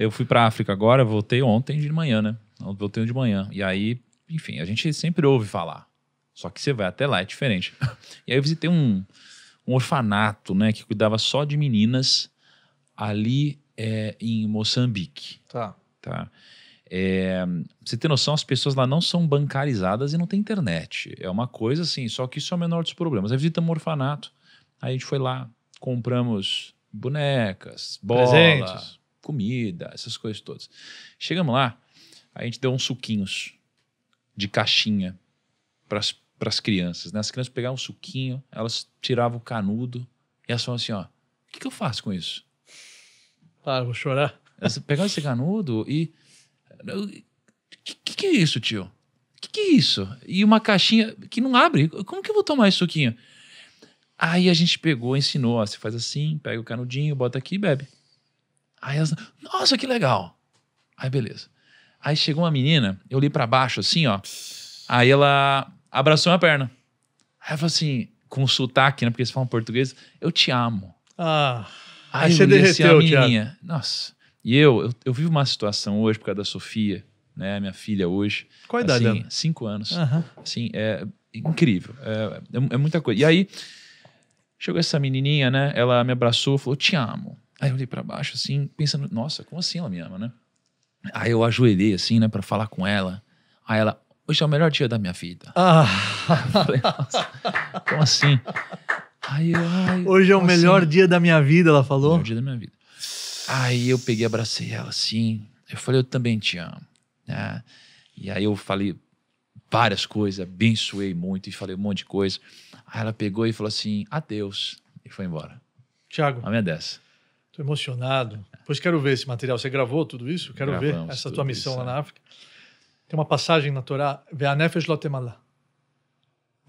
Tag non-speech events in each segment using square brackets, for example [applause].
Eu fui para África agora, voltei ontem de manhã, né? Voltei de manhã. E aí, enfim, a gente sempre ouve falar. Só que você vai até lá, é diferente. [laughs] e aí eu visitei um, um orfanato, né? Que cuidava só de meninas ali é, em Moçambique. Tá. Tá. É, você tem noção, as pessoas lá não são bancarizadas e não tem internet. É uma coisa assim, só que isso é o menor dos problemas. Aí visitamos um orfanato, aí a gente foi lá, compramos bonecas, bolas. presentes, comida, essas coisas todas. Chegamos lá, a gente deu uns suquinhos de caixinha para as crianças. Né? As crianças pegavam um suquinho, elas tiravam o canudo e elas falavam assim: ó, o que, que eu faço com isso? Claro, vou chorar. Elas pegavam esse canudo e. O que, que é isso, tio? O que, que é isso? E uma caixinha que não abre. Como que eu vou tomar esse suquinho? Aí a gente pegou, ensinou, ó, você faz assim, pega o canudinho, bota aqui e bebe. Aí elas, nossa, que legal. Aí beleza. Aí chegou uma menina, eu li para baixo assim, ó. Aí ela abraçou minha perna. Aí ela falou assim, com um sotaque, né? Porque eles falam português, eu te amo. Ah. Aí, você derreteu, assim, a menininha. Nossa. E eu, eu, eu, vivo uma situação hoje por causa da Sofia, né? Minha filha hoje. Qual a idade assim, Cinco anos. Uhum. Assim, é incrível. É, é, é muita coisa. E aí, chegou essa menininha, né? Ela me abraçou, falou, te amo. Aí eu olhei para baixo assim, pensando, nossa, como assim ela me ama, né? Aí eu ajoelhei assim, né, para falar com ela. Aí ela, hoje é o melhor dia da minha vida. Ah. Falei, como assim? Aí eu, ai, hoje é o melhor assim? dia da minha vida, ela falou. O melhor dia da minha vida. Aí eu peguei, abracei ela assim. Eu falei, eu também te amo. Né? E aí eu falei várias coisas, abençoei muito e falei um monte de coisa. Aí ela pegou e falou assim, adeus. E foi embora. Tiago. A minha é dessa. Estou emocionado. pois quero ver esse material. Você gravou tudo isso? Quero Gravamos ver essa tua missão isso, lá é. na África. Tem uma passagem na Torá, Ve'anefesh lotemala.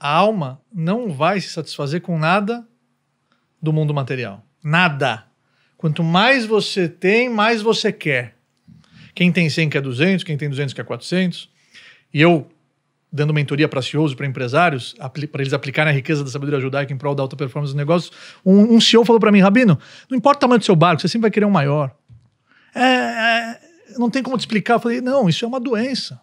A alma não vai se satisfazer com nada do mundo material. Nada. Quanto mais você tem, mais você quer. Quem tem 100 quer 200, quem tem 200 quer 400. E eu dando mentoria para CEOs e para empresários, para eles aplicarem a riqueza da sabedoria judaica em prol da alta performance dos negócios, um, um CEO falou para mim, Rabino, não importa o tamanho do seu barco, você sempre vai querer um maior. É, é, não tem como te explicar. Eu falei, não, isso é uma doença.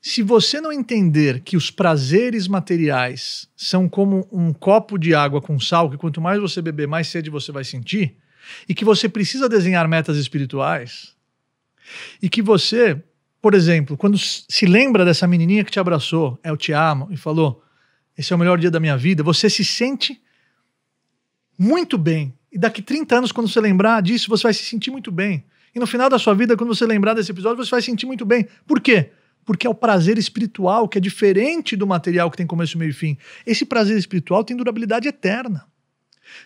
Se você não entender que os prazeres materiais são como um copo de água com sal, que quanto mais você beber, mais sede você vai sentir, e que você precisa desenhar metas espirituais, e que você por exemplo, quando se lembra dessa menininha que te abraçou, eu é te amo, e falou, esse é o melhor dia da minha vida, você se sente muito bem. E daqui 30 anos, quando você lembrar disso, você vai se sentir muito bem. E no final da sua vida, quando você lembrar desse episódio, você vai se sentir muito bem. Por quê? Porque é o prazer espiritual que é diferente do material que tem começo, meio e fim. Esse prazer espiritual tem durabilidade eterna.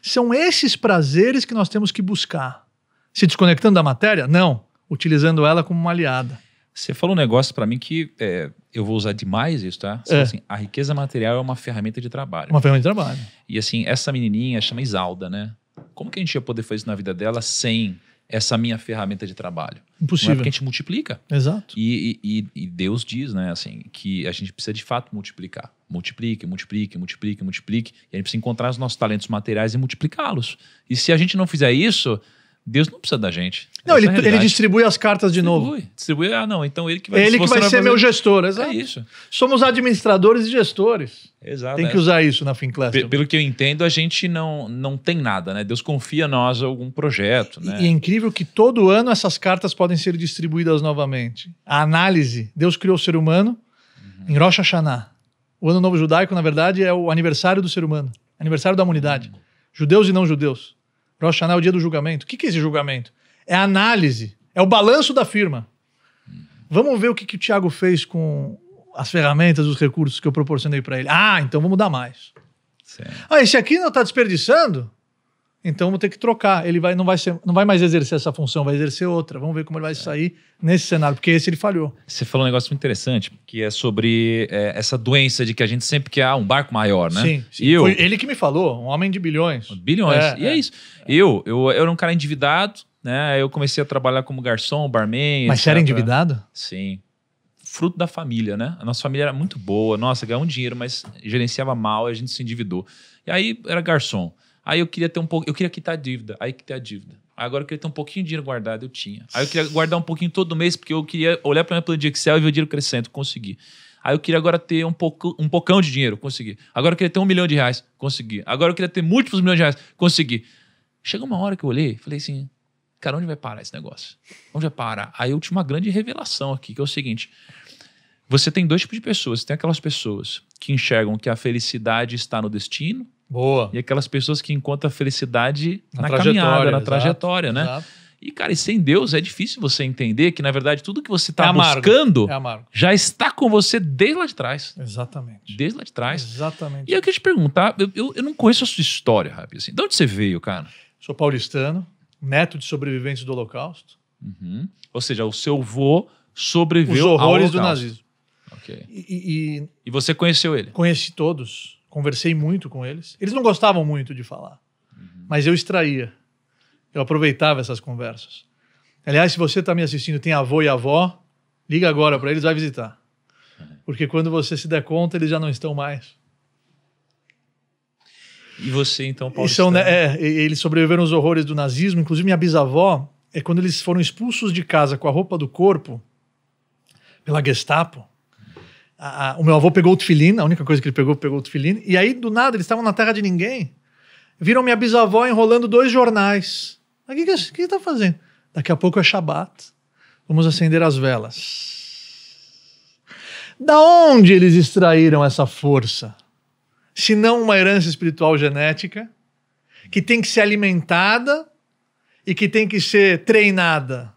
São esses prazeres que nós temos que buscar. Se desconectando da matéria? Não. Utilizando ela como uma aliada. Você falou um negócio para mim que é, eu vou usar demais isso, tá? É. Assim, a riqueza material é uma ferramenta de trabalho. Uma ferramenta de trabalho. E assim, essa menininha chama Isalda, né? Como que a gente ia poder fazer isso na vida dela sem essa minha ferramenta de trabalho? Impossível. Não é porque a gente multiplica. Exato. E, e, e Deus diz, né, assim, que a gente precisa de fato multiplicar. Multiplique, multiplique, multiplique, multiplique. E a gente precisa encontrar os nossos talentos materiais e multiplicá-los. E se a gente não fizer isso, Deus não precisa da gente. Não, ele, é ele, distribui as cartas de distribui, novo. Distribui. Ah, não, então ele que vai... Ele que vai ser meu gestor, é exato. É isso. Somos administradores e gestores. Exato. Tem que é. usar isso na FinClass. P pelo que eu entendo, a gente não, não tem nada, né? Deus confia em nós algum projeto, e, né? E é incrível que todo ano essas cartas podem ser distribuídas novamente. A análise, Deus criou o ser humano uhum. em Rosh Hashanah. O Ano Novo Judaico, na verdade, é o aniversário do ser humano, aniversário da humanidade. Uhum. Judeus e não judeus. Rosh Hashanah é o dia do julgamento. O que, que é esse julgamento? É a análise, é o balanço da firma. Vamos ver o que, que o Thiago fez com as ferramentas, os recursos que eu proporcionei para ele. Ah, então vamos dar mais. Ah, esse aqui não está desperdiçando? Então vou ter que trocar. Ele vai, não, vai ser, não vai mais exercer essa função, vai exercer outra. Vamos ver como ele vai é. sair nesse cenário, porque esse ele falhou. Você falou um negócio muito interessante, que é sobre é, essa doença de que a gente sempre quer ah, um barco maior, né? Sim. sim. Eu, Foi ele que me falou, um homem de bilhões. Bilhões. É, e é, é isso. Eu, eu, eu era um cara endividado, né? Eu comecei a trabalhar como garçom, barman. Mas você era endividado? Sim fruto da família, né? A nossa família era muito boa, nossa, ganhava um dinheiro, mas gerenciava mal, a gente se endividou. E aí era garçom. Aí eu queria ter um pouco, eu queria quitar a dívida, aí quitei a dívida. Agora eu queria ter um pouquinho de dinheiro guardado, eu tinha. Aí eu queria guardar um pouquinho todo mês, porque eu queria olhar para minha planilha de Excel e ver o dinheiro crescendo, consegui. Aí eu queria agora ter um, pouco, um pocão de dinheiro, consegui. Agora eu queria ter um milhão de reais, consegui. Agora eu queria ter múltiplos milhões de reais, consegui. Chegou uma hora que eu olhei falei assim, cara, onde vai parar esse negócio? Onde vai parar? Aí eu tinha uma grande revelação aqui, que é o seguinte. Você tem dois tipos de pessoas. Você tem aquelas pessoas que enxergam que a felicidade está no destino Boa. E aquelas pessoas que encontram a felicidade na, na caminhada, na exato, trajetória, né? Exato. E, cara, e sem Deus é difícil você entender que, na verdade, tudo que você está é buscando é já está com você desde lá de trás. Exatamente. Desde lá de trás. Exatamente. E eu queria te perguntar, eu, eu, eu não conheço a sua história, rápido Assim, de onde você veio, cara? Sou paulistano, neto de sobreviventes do Holocausto. Uhum. Ou seja, o seu avô sobreviveu Os horrores ao Holocausto. do nazismo. Okay. E, e, e você conheceu ele? Conheci todos conversei muito com eles. Eles não gostavam muito de falar, uhum. mas eu extraía. Eu aproveitava essas conversas. Aliás, se você está me assistindo tem avô e avó, liga agora para eles, vai visitar. Uhum. Porque quando você se der conta, eles já não estão mais. E você, então, Paulo? São, né, é, eles sobreviveram aos horrores do nazismo. Inclusive, minha bisavó, é quando eles foram expulsos de casa com a roupa do corpo pela Gestapo a, a, o meu avô pegou o tefilin, a única coisa que ele pegou, pegou o tefilin E aí, do nada, eles estavam na terra de ninguém. Viram minha bisavó enrolando dois jornais. O que, que, que tá fazendo? Daqui a pouco é Shabat. Vamos acender as velas. Da onde eles extraíram essa força? Se não uma herança espiritual genética, que tem que ser alimentada e que tem que ser treinada.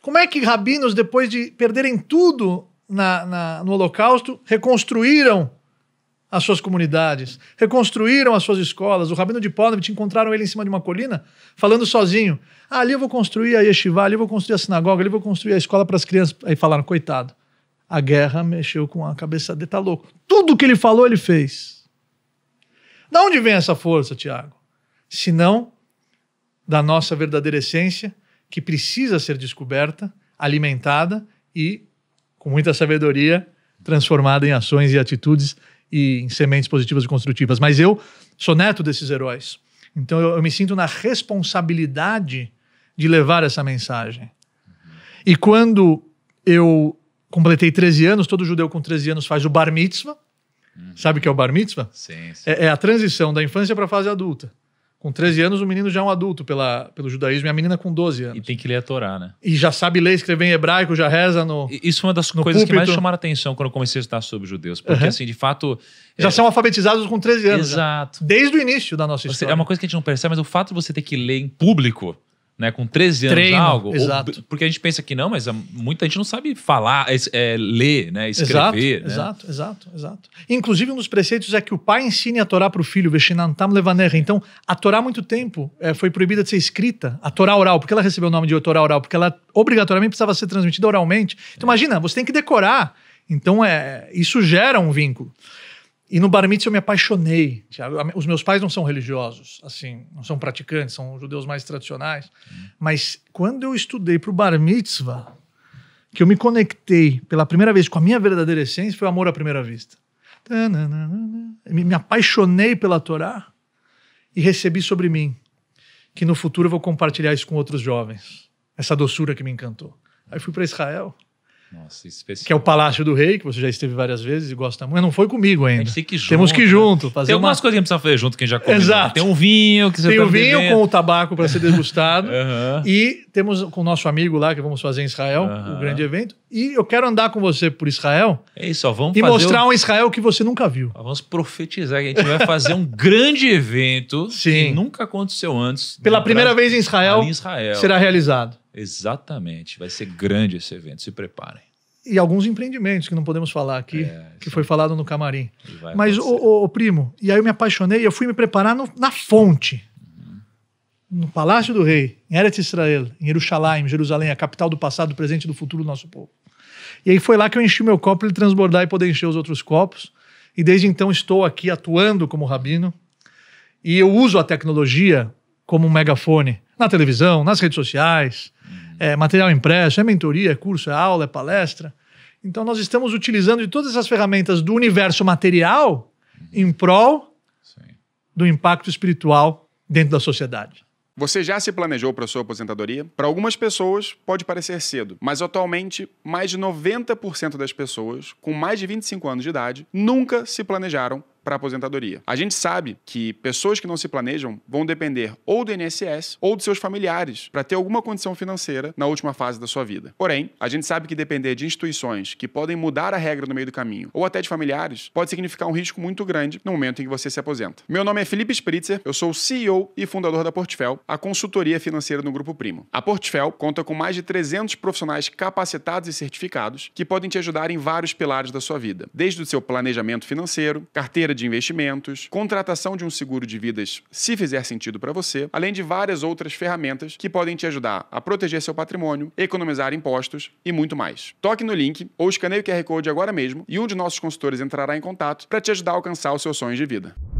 Como é que rabinos, depois de perderem tudo na, na, no Holocausto reconstruíram as suas comunidades, reconstruíram as suas escolas. O Rabino de te encontraram ele em cima de uma colina, falando sozinho: ah, ali eu vou construir a yeshiva, ali eu vou construir a sinagoga, ali eu vou construir a escola para as crianças. Aí falaram: coitado, a guerra mexeu com a cabeça dele, tá louco. Tudo que ele falou, ele fez. Da onde vem essa força, Tiago? Se não da nossa verdadeira essência, que precisa ser descoberta, alimentada e com muita sabedoria, transformada em ações e atitudes e em sementes positivas e construtivas. Mas eu sou neto desses heróis. Então eu, eu me sinto na responsabilidade de levar essa mensagem. E quando eu completei 13 anos, todo judeu com 13 anos faz o bar mitzvah. Uhum. Sabe o que é o bar mitzvah? Sim, sim. É, é a transição da infância para a fase adulta. Com 13 anos, o menino já é um adulto pela, pelo judaísmo e a menina com 12 anos. E tem que ler a Torá, né? E já sabe ler, escrever em hebraico, já reza no. E isso é uma das coisas púlpito. que mais chamaram atenção quando eu comecei a estudar sobre judeus. Porque, uhum. assim, de fato. Já é... são alfabetizados com 13 anos. Né? Exato. Já, desde o início da nossa história. é uma coisa que a gente não percebe, mas o fato de você ter que ler em público né, com 13 anos Treino, algo. Exato. Ou, porque a gente pensa que não, mas muita gente não sabe falar, é, é, ler, né, escrever. Exato, né? exato, exato, exato, Inclusive, um dos preceitos é que o pai ensine a Torá para o filho, Veshinantam Levaner. Então, a Torá, há muito tempo, é, foi proibida de ser escrita, a Torá oral. porque ela recebeu o nome de Torá oral? Porque ela obrigatoriamente precisava ser transmitida oralmente. Então, é. imagina, você tem que decorar. Então, é, isso gera um vínculo. E no bar mitzvah eu me apaixonei. Os meus pais não são religiosos, assim, não são praticantes, são judeus mais tradicionais. Mas quando eu estudei para o bar mitzvah, que eu me conectei pela primeira vez com a minha verdadeira essência, foi o amor à primeira vista. Me apaixonei pela Torá e recebi sobre mim que no futuro eu vou compartilhar isso com outros jovens. Essa doçura que me encantou. Aí fui para Israel nossa, Que é o Palácio do Rei, que você já esteve várias vezes e gosta muito. Não foi comigo ainda. tem que ir junto, Temos que ir né? junto. Fazer tem algumas uma... coisas que precisa fazer junto, quem já comeu. Né? Exato. Tem um vinho que você Tem o tá um vinho com o tabaco para ser [laughs] degustado. uhum. E temos com o nosso amigo lá, que vamos fazer em Israel, uhum. o grande evento. E eu quero andar com você por Israel. É isso, ó, vamos E mostrar o... um Israel que você nunca viu. vamos profetizar que a gente vai fazer um [laughs] grande evento Sim. que nunca aconteceu antes. Pela né? primeira vez em Israel, em Israel, será realizado. Exatamente. Vai ser grande esse evento. Se preparem. E alguns empreendimentos que não podemos falar aqui, é, que foi falado no camarim. Mas, o primo, e aí eu me apaixonei, eu fui me preparar no, na fonte. Uhum. No Palácio do Rei, em Eretz Israel, em Jerusalém, Jerusalém, a capital do passado, do presente e do futuro do nosso povo. E aí foi lá que eu enchi meu copo para ele transbordar e poder encher os outros copos. E desde então estou aqui atuando como rabino. E eu uso a tecnologia como um megafone na televisão, nas redes sociais, é material impresso, é mentoria, é curso, é aula, é palestra. Então, nós estamos utilizando de todas essas ferramentas do universo material em prol Sim. do impacto espiritual dentro da sociedade. Você já se planejou para sua aposentadoria? Para algumas pessoas pode parecer cedo, mas atualmente mais de 90% das pessoas com mais de 25 anos de idade nunca se planejaram para a aposentadoria. A gente sabe que pessoas que não se planejam vão depender ou do INSS ou dos seus familiares para ter alguma condição financeira na última fase da sua vida. Porém, a gente sabe que depender de instituições que podem mudar a regra no meio do caminho ou até de familiares pode significar um risco muito grande no momento em que você se aposenta. Meu nome é Felipe Spritzer, eu sou CEO e fundador da Portfel, a consultoria financeira no Grupo Primo. A Portfel conta com mais de 300 profissionais capacitados e certificados que podem te ajudar em vários pilares da sua vida, desde o seu planejamento financeiro, carteira carteira de investimentos, contratação de um seguro de vidas, se fizer sentido para você, além de várias outras ferramentas que podem te ajudar a proteger seu patrimônio, economizar impostos e muito mais. Toque no link ou escaneie o QR Code agora mesmo e um de nossos consultores entrará em contato para te ajudar a alcançar os seus sonhos de vida.